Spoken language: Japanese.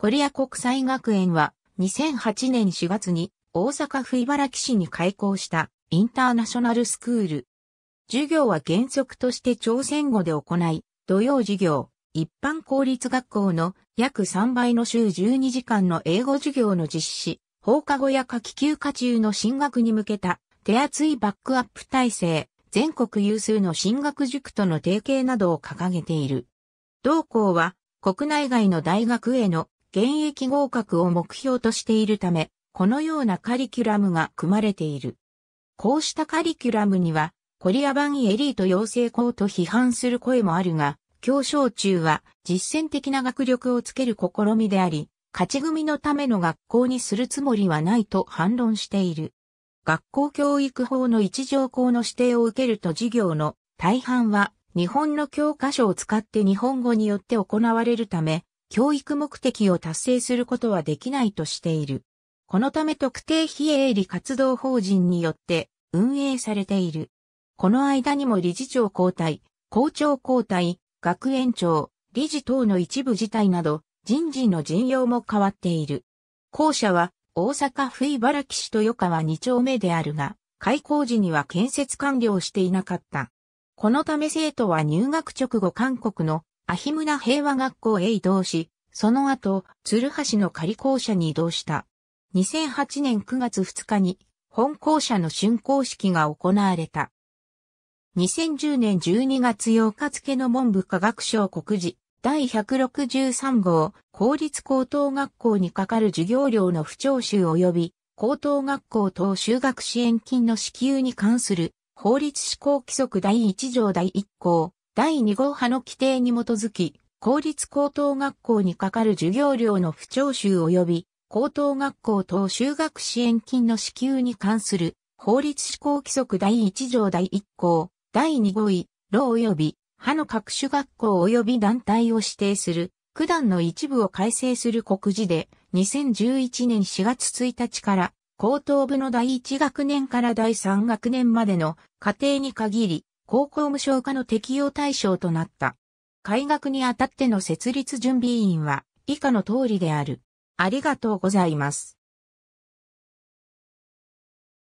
コリア国際学園は2008年4月に大阪府茨城市に開校したインターナショナルスクール。授業は原則として朝鮮語で行い、土曜授業、一般公立学校の約3倍の週12時間の英語授業の実施、放課後や夏季休暇中の進学に向けた手厚いバックアップ体制、全国有数の進学塾との提携などを掲げている。同校は国内外の大学への現役合格を目標としているため、このようなカリキュラムが組まれている。こうしたカリキュラムには、コリア版エリート養成校と批判する声もあるが、教小中は実践的な学力をつける試みであり、勝ち組のための学校にするつもりはないと反論している。学校教育法の一条校の指定を受けると授業の大半は日本の教科書を使って日本語によって行われるため、教育目的を達成することはできないとしている。このため特定非営利活動法人によって運営されている。この間にも理事長交代、校長交代、学園長、理事等の一部事態など人事の陣容も変わっている。校舎は大阪府茨城市豊川2丁目であるが、開校時には建設完了していなかった。このため生徒は入学直後韓国のアヒムナ平和学校へ移動し、その後、鶴橋の仮校舎に移動した。2008年9月2日に、本校舎の竣工式が行われた。2010年12月8日付の文部科学省告示第163号公立高等学校にかかる授業料の不徴収及び高等学校等修学支援金の支給に関する法律施行規則第1条第1項第2号派の規定に基づき、公立高等学校にかかる授業料の不徴収及び、高等学校等修学支援金の支給に関する法律施行規則第1条第1項、第2号位、老及び、派の各種学校及び団体を指定する、九段の一部を改正する告示で、2011年4月1日から、高等部の第1学年から第3学年までの家庭に限り、高校無償化の適用対象となった。改学にあたっての設立準備委員は以下の通りである。ありがとうございます。